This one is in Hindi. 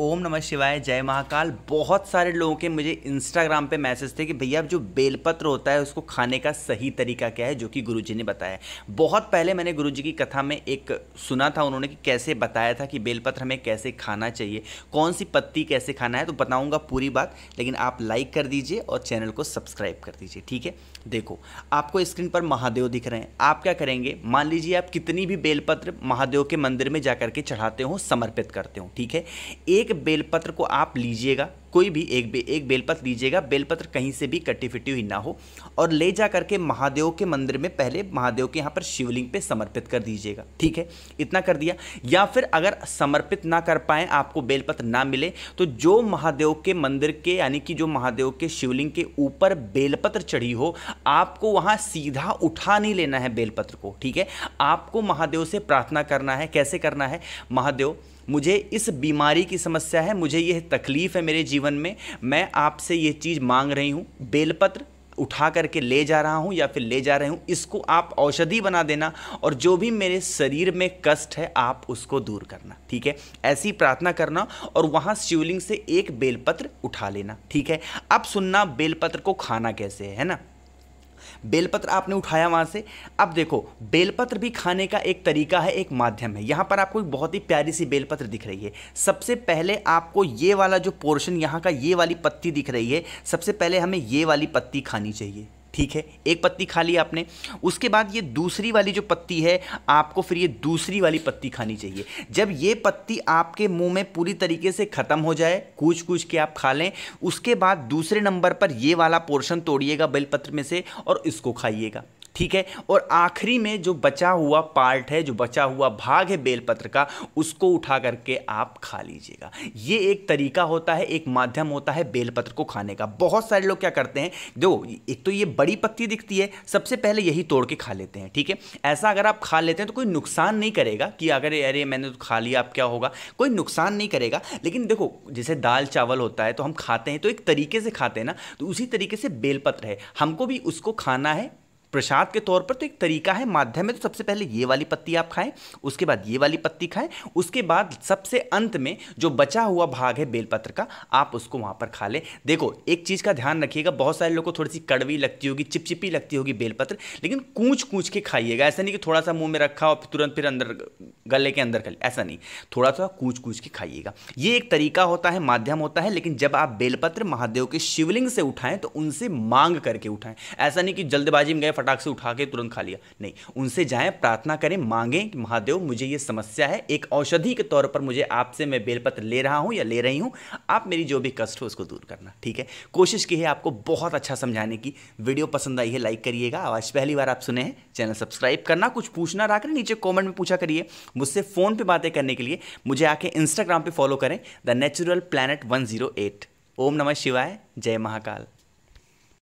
ओम नमः शिवाय जय महाकाल बहुत सारे लोगों के मुझे इंस्टाग्राम पे मैसेज थे कि भैया जो बेलपत्र होता है उसको खाने का सही तरीका क्या है जो कि गुरुजी ने बताया बहुत पहले मैंने गुरुजी की कथा में एक सुना था उन्होंने कि कैसे बताया था कि बेलपत्र हमें कैसे खाना चाहिए कौन सी पत्ती कैसे खाना है तो बताऊँगा पूरी बात लेकिन आप लाइक कर दीजिए और चैनल को सब्सक्राइब कर दीजिए ठीक है देखो आपको स्क्रीन पर महादेव दिख रहे हैं आप क्या करेंगे मान लीजिए आप कितनी भी बेलपत्र महादेव के मंदिर में जा के चढ़ाते हो समर्पित करते हो ठीक है एक एक बेलपत्र को आप लीजिएगा कोई भी एक बे, एक बेलपत्र लीजिएगा बेलपत्र कहीं से भी कट्टी फिटी हुई ना हो और ले जा करके महादेव के मंदिर में पहले महादेव के यहाँ पर शिवलिंग पे समर्पित कर दीजिएगा ठीक है इतना कर दिया या फिर अगर समर्पित ना कर पाए आपको बेलपत्र ना मिले तो जो महादेव के मंदिर के यानी कि जो महादेव के शिवलिंग के ऊपर बेलपत्र चढ़ी हो आपको वहाँ सीधा उठा नहीं लेना है बेलपत्र को ठीक है आपको महादेव से प्रार्थना करना है कैसे करना है महादेव मुझे इस बीमारी की समस्या है मुझे यह तकलीफ है मेरे जीवन जीवन में मैं आपसे ये चीज़ मांग रही हूँ बेलपत्र उठा करके ले जा रहा हूँ या फिर ले जा रहे हूँ इसको आप औषधि बना देना और जो भी मेरे शरीर में कष्ट है आप उसको दूर करना ठीक है ऐसी प्रार्थना करना और वहाँ शिवलिंग से एक बेलपत्र उठा लेना ठीक है अब सुनना बेलपत्र को खाना कैसे है ना बेलपत्र आपने उठाया वहाँ से अब देखो बेलपत्र भी खाने का एक तरीका है एक माध्यम है यहाँ पर आपको एक बहुत ही प्यारी सी बेलपत्र दिख रही है सबसे पहले आपको ये वाला जो पोर्शन यहाँ का ये वाली पत्ती दिख रही है सबसे पहले हमें ये वाली पत्ती खानी चाहिए ठीक है एक पत्ती खा ली आपने उसके बाद ये दूसरी वाली जो पत्ती है आपको फिर ये दूसरी वाली पत्ती खानी चाहिए जब ये पत्ती आपके मुंह में पूरी तरीके से ख़त्म हो जाए कूच कूच के आप खा लें उसके बाद दूसरे नंबर पर ये वाला पोर्शन तोड़िएगा बेलपत्र में से और इसको खाइएगा ठीक है और आखिरी में जो बचा हुआ पार्ट है जो बचा हुआ भाग है बेलपत्र का उसको उठा करके आप खा लीजिएगा ये एक तरीका होता है एक माध्यम होता है बेलपत्र को खाने का बहुत सारे लोग क्या करते हैं जो एक तो ये बड़ी पत्ती दिखती है सबसे पहले यही तोड़ के खा लेते हैं ठीक है ऐसा अगर आप खा लेते हैं तो कोई नुकसान नहीं करेगा कि अगर अरे मैंने तो खा लिया आप क्या होगा कोई नुकसान नहीं करेगा लेकिन देखो जैसे दाल चावल होता है तो हम खाते हैं तो एक तरीके से खाते हैं ना तो उसी तरीके से बेलपत्र है हमको भी उसको खाना है प्रसाद के तौर पर तो एक तरीका है माध्यम है तो सबसे पहले ये वाली पत्ती आप खाएं उसके बाद ये वाली पत्ती खाएं उसके बाद सबसे अंत में जो बचा हुआ भाग है बेलपत्र का आप उसको वहाँ पर खा लें देखो एक चीज़ का ध्यान रखिएगा बहुत सारे लोग को थोड़ी सी कड़वी लगती होगी चिपचिपी लगती होगी बेलपत्र लेकिन कूच कूच के खाइएगा ऐसा नहीं कि थोड़ा सा मुंह में रखा और तुरंत फिर अंदर गले के अंदर खा ऐसा नहीं थोड़ा सा कूच कूच के खाइएगा ये एक तरीका होता है माध्यम होता है लेकिन जब आप बेलपत्र महादेव के शिवलिंग से उठाएं तो उनसे मांग करके उठाएं ऐसा नहीं कि जल्दबाजी में गए फटाक से उठा के तुरंत खा लिया नहीं उनसे जाएं प्रार्थना करें मांगें कि महादेव मुझे ये समस्या है एक औषधि के तौर पर मुझे आपसे मैं बेलपत्र ले रहा हूँ या ले रही हूँ आप मेरी जो भी कष्ट हो उसको दूर करना ठीक है कोशिश की है आपको बहुत अच्छा समझाने की वीडियो पसंद आई है लाइक करिएगा आवाज़ पहली बार आप सुने हैं चैनल सब्सक्राइब करना कुछ पूछना रहा नीचे कॉमेंट में पूछा करिए मुझसे फ़ोन पर बातें करने के लिए मुझे आके इंस्टाग्राम पर फॉलो करें द नेचुरल प्लानट वन ओम नमः शिवाय जय महाकाल